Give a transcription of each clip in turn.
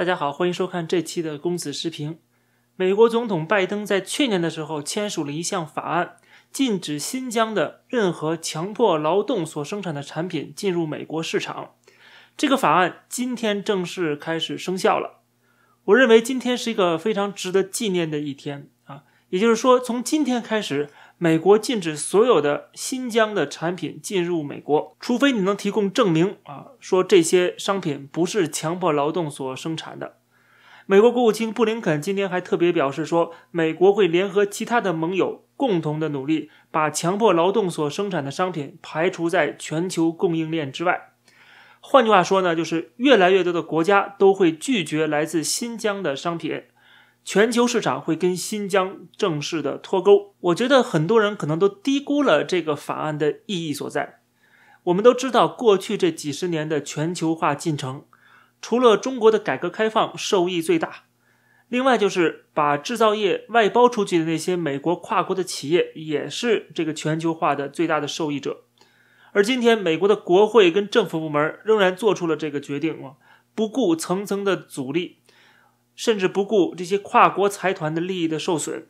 大家好，欢迎收看这期的公子视频。美国总统拜登在去年的时候签署了一项法案，禁止新疆的任何强迫劳动所生产的产品进入美国市场。这个法案今天正式开始生效了。我认为今天是一个非常值得纪念的一天啊，也就是说，从今天开始。美国禁止所有的新疆的产品进入美国，除非你能提供证明啊，说这些商品不是强迫劳动所生产的。美国国务卿布林肯今天还特别表示说，美国会联合其他的盟友，共同的努力，把强迫劳动所生产的商品排除在全球供应链之外。换句话说呢，就是越来越多的国家都会拒绝来自新疆的商品。全球市场会跟新疆正式的脱钩，我觉得很多人可能都低估了这个法案的意义所在。我们都知道，过去这几十年的全球化进程，除了中国的改革开放受益最大，另外就是把制造业外包出去的那些美国跨国的企业，也是这个全球化的最大的受益者。而今天，美国的国会跟政府部门仍然做出了这个决定，不顾层层的阻力。甚至不顾这些跨国财团的利益的受损，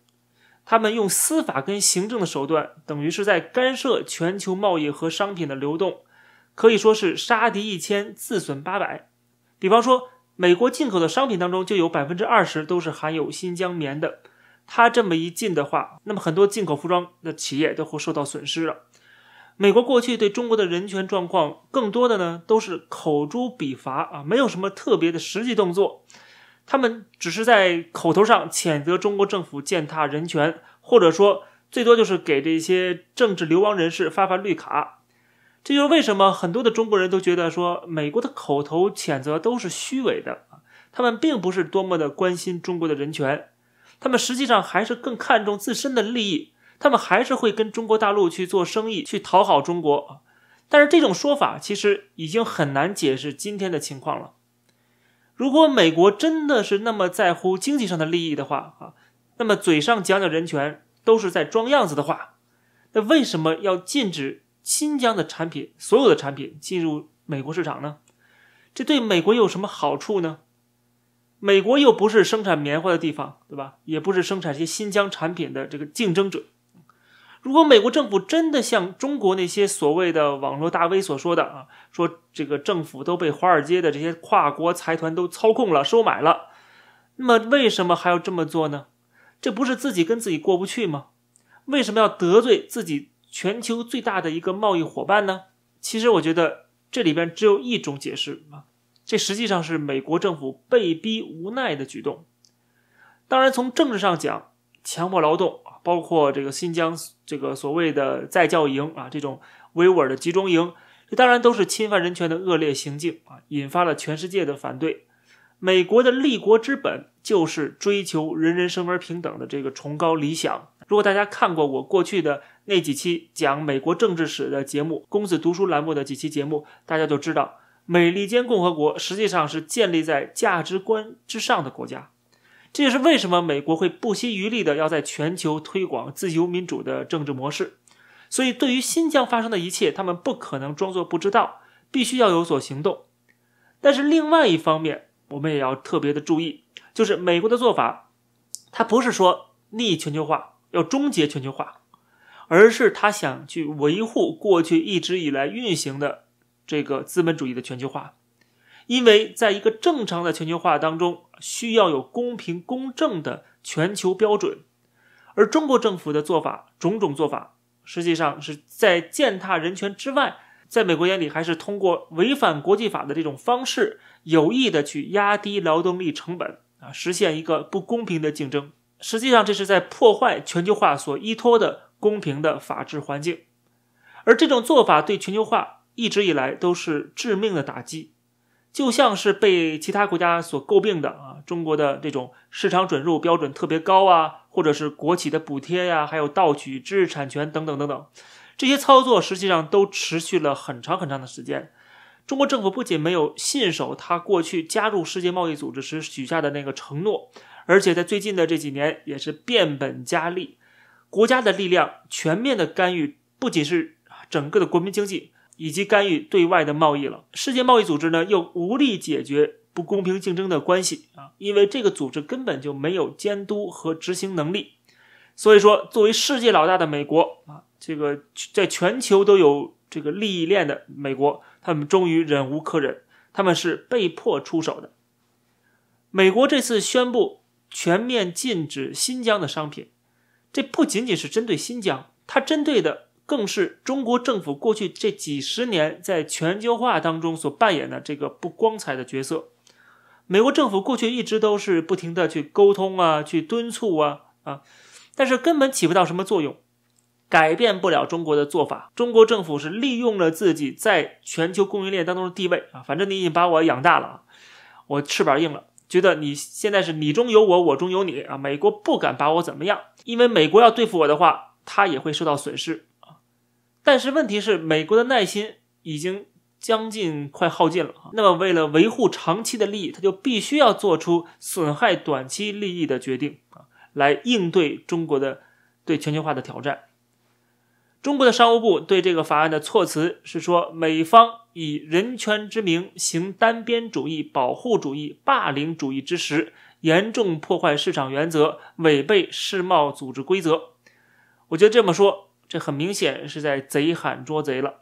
他们用司法跟行政的手段，等于是在干涉全球贸易和商品的流动，可以说是杀敌一千，自损八百。比方说，美国进口的商品当中就有百分之二十都是含有新疆棉的，他这么一禁的话，那么很多进口服装的企业都会受到损失了。美国过去对中国的人权状况，更多的呢都是口诛笔伐啊，没有什么特别的实际动作。他们只是在口头上谴责中国政府践踏人权，或者说最多就是给这些政治流亡人士发发绿卡。这就是为什么很多的中国人都觉得说，美国的口头谴责都是虚伪的，他们并不是多么的关心中国的人权，他们实际上还是更看重自身的利益，他们还是会跟中国大陆去做生意，去讨好中国。但是这种说法其实已经很难解释今天的情况了。如果美国真的是那么在乎经济上的利益的话啊，那么嘴上讲讲人权都是在装样子的话，那为什么要禁止新疆的产品，所有的产品进入美国市场呢？这对美国有什么好处呢？美国又不是生产棉花的地方，对吧？也不是生产这些新疆产品的这个竞争者。如果美国政府真的像中国那些所谓的网络大 V 所说的啊，说这个政府都被华尔街的这些跨国财团都操控了、收买了，那么为什么还要这么做呢？这不是自己跟自己过不去吗？为什么要得罪自己全球最大的一个贸易伙伴呢？其实我觉得这里边只有一种解释啊，这实际上是美国政府被逼无奈的举动。当然，从政治上讲，强迫劳动。包括这个新疆这个所谓的在教营啊，这种维吾尔的集中营，这当然都是侵犯人权的恶劣行径啊，引发了全世界的反对。美国的立国之本就是追求人人生而平等的这个崇高理想。如果大家看过我过去的那几期讲美国政治史的节目，公子读书栏目的几期节目，大家就知道，美利坚共和国实际上是建立在价值观之上的国家。这也是为什么美国会不惜余力的要在全球推广自由民主的政治模式，所以对于新疆发生的一切，他们不可能装作不知道，必须要有所行动。但是另外一方面，我们也要特别的注意，就是美国的做法，他不是说逆全球化，要终结全球化，而是他想去维护过去一直以来运行的这个资本主义的全球化。因为在一个正常的全球化当中，需要有公平公正的全球标准，而中国政府的做法，种种做法，实际上是在践踏人权之外，在美国眼里，还是通过违反国际法的这种方式，有意的去压低劳动力成本啊，实现一个不公平的竞争。实际上，这是在破坏全球化所依托的公平的法治环境，而这种做法对全球化一直以来都是致命的打击。就像是被其他国家所诟病的啊，中国的这种市场准入标准特别高啊，或者是国企的补贴呀，还有盗取知识产权等等等等，这些操作实际上都持续了很长很长的时间。中国政府不仅没有信守他过去加入世界贸易组织时许下的那个承诺，而且在最近的这几年也是变本加厉，国家的力量全面的干预，不仅是整个的国民经济。以及干预对外的贸易了。世界贸易组织呢，又无力解决不公平竞争的关系啊，因为这个组织根本就没有监督和执行能力。所以说，作为世界老大的美国啊，这个在全球都有这个利益链的美国，他们终于忍无可忍，他们是被迫出手的。美国这次宣布全面禁止新疆的商品，这不仅仅是针对新疆，它针对的。更是中国政府过去这几十年在全球化当中所扮演的这个不光彩的角色。美国政府过去一直都是不停的去沟通啊，去敦促啊啊，但是根本起不到什么作用，改变不了中国的做法。中国政府是利用了自己在全球供应链当中的地位啊，反正你已经把我养大了啊，我翅膀硬了，觉得你现在是你中有我，我中有你啊，美国不敢把我怎么样，因为美国要对付我的话，他也会受到损失。但是问题是，美国的耐心已经将近快耗尽了。那么，为了维护长期的利益，他就必须要做出损害短期利益的决定啊，来应对中国的对全球化的挑战。中国的商务部对这个法案的措辞是说，美方以人权之名行单边主义、保护主义、霸凌主义之实，严重破坏市场原则，违背世贸组织规则。我觉得这么说。这很明显是在贼喊捉贼了，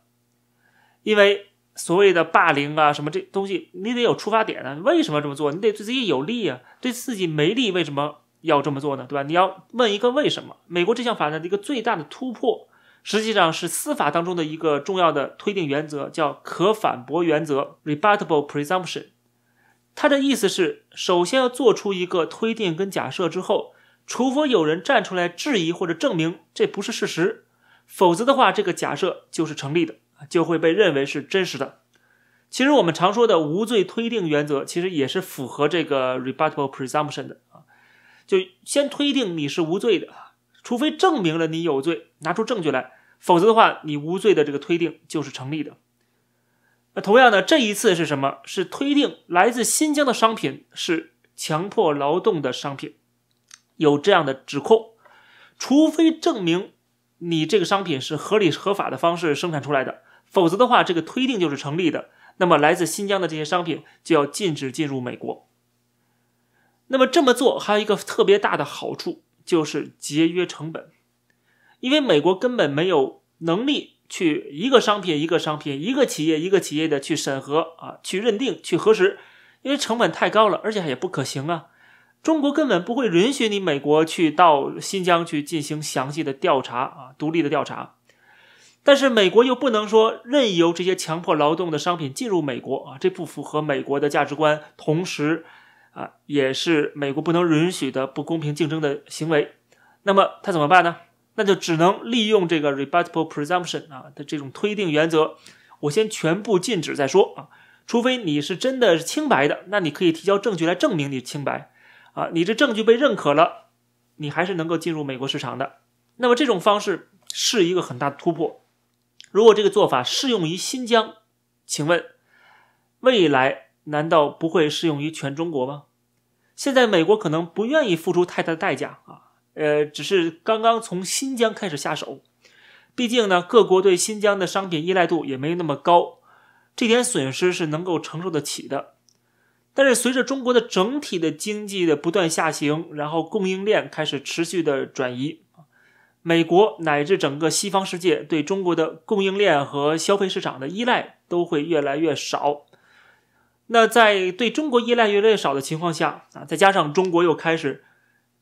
因为所谓的霸凌啊什么这东西，你得有出发点啊。为什么这么做？你得对自己有利啊，对自己没利，为什么要这么做呢？对吧？你要问一个为什么。美国这项法案的一个最大的突破，实际上是司法当中的一个重要的推定原则，叫可反驳原则 （rebuttable presumption）。它的意思是，首先要做出一个推定跟假设之后，除非有人站出来质疑或者证明这不是事实。否则的话，这个假设就是成立的，就会被认为是真实的。其实我们常说的无罪推定原则，其实也是符合这个 rebuttable presumption 的啊，就先推定你是无罪的啊，除非证明了你有罪，拿出证据来，否则的话，你无罪的这个推定就是成立的。那同样的，这一次是什么？是推定来自新疆的商品是强迫劳动的商品，有这样的指控，除非证明。你这个商品是合理合法的方式生产出来的，否则的话，这个推定就是成立的。那么，来自新疆的这些商品就要禁止进入美国。那么这么做还有一个特别大的好处，就是节约成本，因为美国根本没有能力去一个商品一个商品、一个企业一个企业的去审核啊、去认定、去核实，因为成本太高了，而且也不可行啊。中国根本不会允许你美国去到新疆去进行详细的调查啊，独立的调查。但是美国又不能说任由这些强迫劳动的商品进入美国啊，这不符合美国的价值观，同时啊也是美国不能允许的不公平竞争的行为。那么他怎么办呢？那就只能利用这个 rebuttable presumption 啊的这种推定原则，我先全部禁止再说啊，除非你是真的是清白的，那你可以提交证据来证明你清白。啊，你这证据被认可了，你还是能够进入美国市场的。那么这种方式是一个很大的突破。如果这个做法适用于新疆，请问，未来难道不会适用于全中国吗？现在美国可能不愿意付出太大的代价啊，呃，只是刚刚从新疆开始下手。毕竟呢，各国对新疆的商品依赖度也没那么高，这点损失是能够承受得起的。但是随着中国的整体的经济的不断下行，然后供应链开始持续的转移，美国乃至整个西方世界对中国的供应链和消费市场的依赖都会越来越少。那在对中国依赖越来越少的情况下啊，再加上中国又开始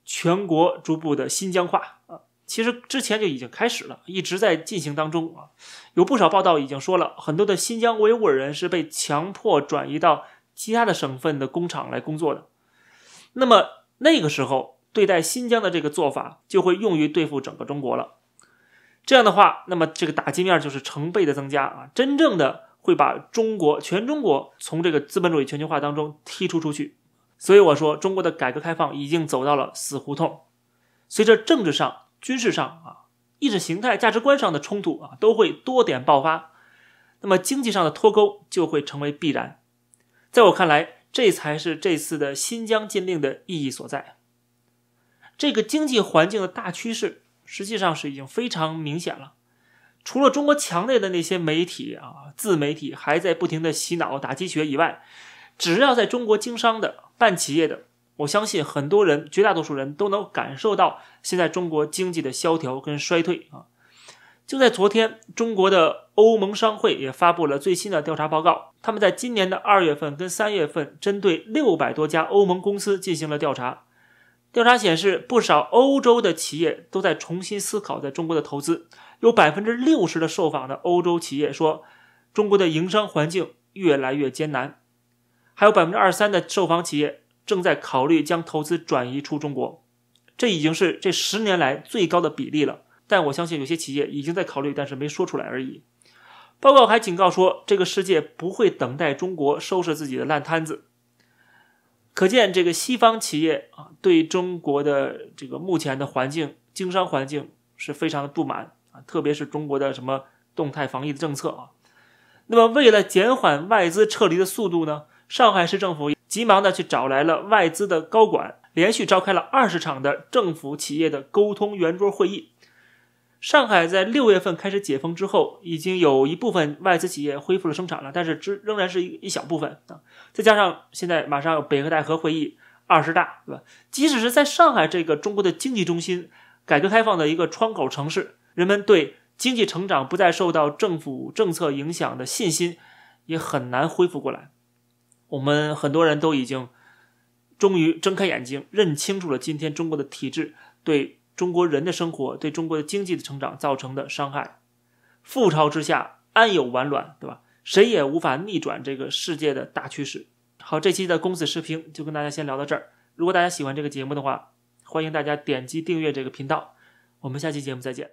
全国逐步的新疆化啊，其实之前就已经开始了，一直在进行当中啊，有不少报道已经说了很多的新疆维吾尔人是被强迫转移到。其他的省份的工厂来工作的，那么那个时候对待新疆的这个做法就会用于对付整个中国了。这样的话，那么这个打击面就是成倍的增加啊，真正的会把中国全中国从这个资本主义全球化当中踢出出去。所以我说，中国的改革开放已经走到了死胡同。随着政治上、军事上啊、意识形态、价值观上的冲突啊，都会多点爆发，那么经济上的脱钩就会成为必然。在我看来，这才是这次的新疆禁令的意义所在。这个经济环境的大趋势实际上是已经非常明显了。除了中国强烈的那些媒体啊、自媒体还在不停的洗脑、打鸡血以外，只要在中国经商的、办企业的，我相信很多人、绝大多数人都能感受到现在中国经济的萧条跟衰退啊。就在昨天，中国的欧盟商会也发布了最新的调查报告。他们在今年的二月份跟三月份，针对六百多家欧盟公司进行了调查。调查显示，不少欧洲的企业都在重新思考在中国的投资。有百分之六十的受访的欧洲企业说，中国的营商环境越来越艰难。还有百分之二三的受访企业正在考虑将投资转移出中国。这已经是这十年来最高的比例了。但我相信有些企业已经在考虑，但是没说出来而已。报告还警告说，这个世界不会等待中国收拾自己的烂摊子。可见，这个西方企业啊，对中国的这个目前的环境、经商环境是非常的不满啊，特别是中国的什么动态防疫的政策啊。那么，为了减缓外资撤离的速度呢，上海市政府急忙的去找来了外资的高管，连续召开了二十场的政府企业的沟通圆桌会议。上海在六月份开始解封之后，已经有一部分外资企业恢复了生产了，但是只仍然是一一小部分啊。再加上现在马上有北核戴河会议、二十大，对吧？即使是在上海这个中国的经济中心、改革开放的一个窗口城市，人们对经济成长不再受到政府政策影响的信心也很难恢复过来。我们很多人都已经终于睁开眼睛，认清楚了今天中国的体制对。中国人的生活对中国的经济的成长造成的伤害，覆巢之下安有完卵，对吧？谁也无法逆转这个世界的大趋势。好，这期的公子视频就跟大家先聊到这儿。如果大家喜欢这个节目的话，欢迎大家点击订阅这个频道。我们下期节目再见。